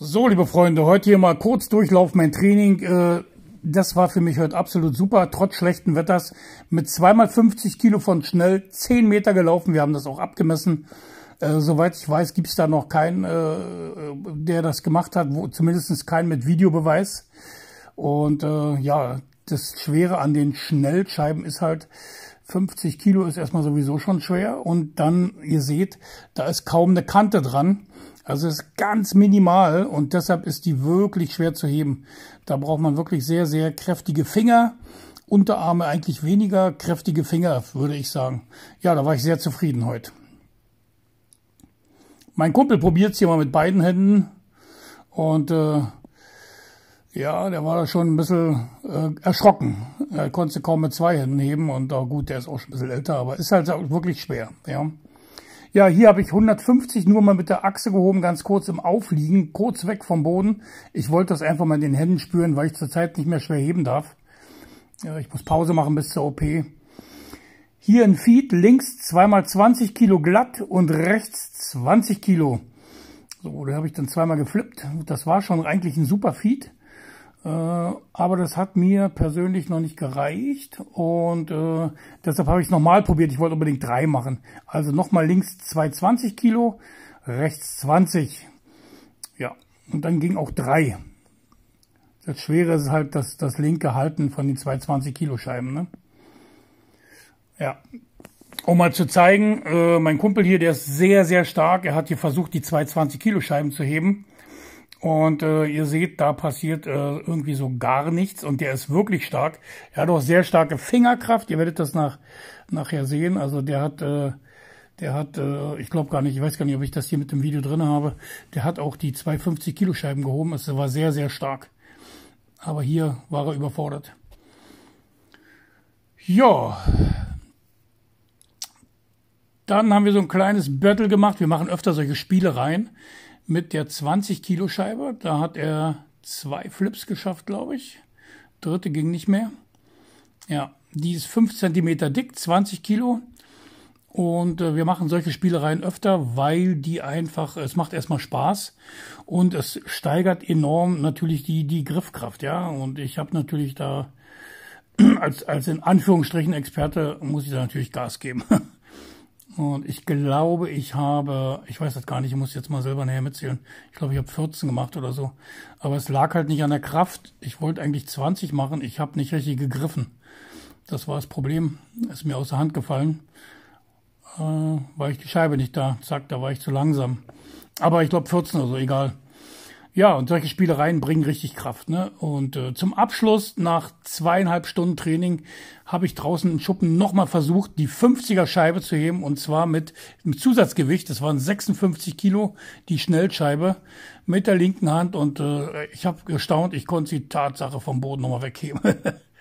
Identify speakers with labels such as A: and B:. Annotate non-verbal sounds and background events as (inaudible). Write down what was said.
A: So, liebe Freunde, heute hier mal kurz Durchlauf, mein Training. Äh, das war für mich heute absolut super, trotz schlechten Wetters. Mit zweimal 50 Kilo von schnell 10 Meter gelaufen. Wir haben das auch abgemessen. Äh, soweit ich weiß, gibt es da noch keinen, äh, der das gemacht hat, wo, zumindest keinen mit Videobeweis. Und äh, ja, das Schwere an den Schnellscheiben ist halt, 50 Kilo ist erstmal sowieso schon schwer. Und dann, ihr seht, da ist kaum eine Kante dran. Also es ist ganz minimal und deshalb ist die wirklich schwer zu heben. Da braucht man wirklich sehr, sehr kräftige Finger. Unterarme eigentlich weniger, kräftige Finger, würde ich sagen. Ja, da war ich sehr zufrieden heute. Mein Kumpel probiert's hier mal mit beiden Händen. Und äh, ja, der war da schon ein bisschen äh, erschrocken. Er konnte kaum mit zwei Händen heben und auch oh gut, der ist auch schon ein bisschen älter, aber ist halt wirklich schwer, ja. Ja, hier habe ich 150 nur mal mit der Achse gehoben, ganz kurz im Aufliegen, kurz weg vom Boden. Ich wollte das einfach mal in den Händen spüren, weil ich zurzeit nicht mehr schwer heben darf. Ich muss Pause machen bis zur OP. Hier ein Feed, links 2x20 Kilo glatt und rechts 20 Kilo. So, da habe ich dann zweimal geflippt. Das war schon eigentlich ein super Feed. Äh, aber das hat mir persönlich noch nicht gereicht und äh, deshalb habe ich es nochmal probiert. Ich wollte unbedingt drei machen. Also nochmal links 220 Kilo, rechts 20. Ja, und dann ging auch drei. Das Schwere ist halt das, das linke Halten von den 220 Kilo Scheiben. Ne? Ja, um mal zu zeigen, äh, mein Kumpel hier, der ist sehr, sehr stark. Er hat hier versucht, die 220 Kilo Scheiben zu heben und äh, ihr seht, da passiert äh, irgendwie so gar nichts. Und der ist wirklich stark. Er hat auch sehr starke Fingerkraft. Ihr werdet das nach, nachher sehen. Also der hat, äh, der hat, äh, ich glaube gar nicht, ich weiß gar nicht, ob ich das hier mit dem Video drin habe. Der hat auch die 250 Kilo Scheiben gehoben. Es war sehr, sehr stark. Aber hier war er überfordert. Ja. Dann haben wir so ein kleines Battle gemacht. Wir machen öfter solche Spielereien mit der 20-Kilo-Scheibe. Da hat er zwei Flips geschafft, glaube ich. Dritte ging nicht mehr. Ja, die ist 5 cm dick, 20 Kilo. Und äh, wir machen solche Spielereien öfter, weil die einfach, es macht erstmal Spaß und es steigert enorm natürlich die, die Griffkraft, ja. Und ich habe natürlich da (clears throat) als, als in Anführungsstrichen Experte, muss ich da natürlich Gas geben. (laughs) Und ich glaube, ich habe, ich weiß das gar nicht, ich muss jetzt mal selber näher mitzählen. Ich glaube, ich habe 14 gemacht oder so. Aber es lag halt nicht an der Kraft. Ich wollte eigentlich 20 machen, ich habe nicht richtig gegriffen. Das war das Problem. Ist mir aus der Hand gefallen. Äh, war ich die Scheibe nicht da. Zack, da war ich zu langsam. Aber ich glaube 14 oder so, egal. Ja, und solche Spielereien bringen richtig Kraft. Ne? Und äh, zum Abschluss, nach zweieinhalb Stunden Training, habe ich draußen im Schuppen nochmal versucht, die 50er-Scheibe zu heben. Und zwar mit, mit Zusatzgewicht, das waren 56 Kilo, die Schnellscheibe, mit der linken Hand. Und äh, ich habe gestaunt, ich konnte die Tatsache vom Boden nochmal wegheben. (laughs)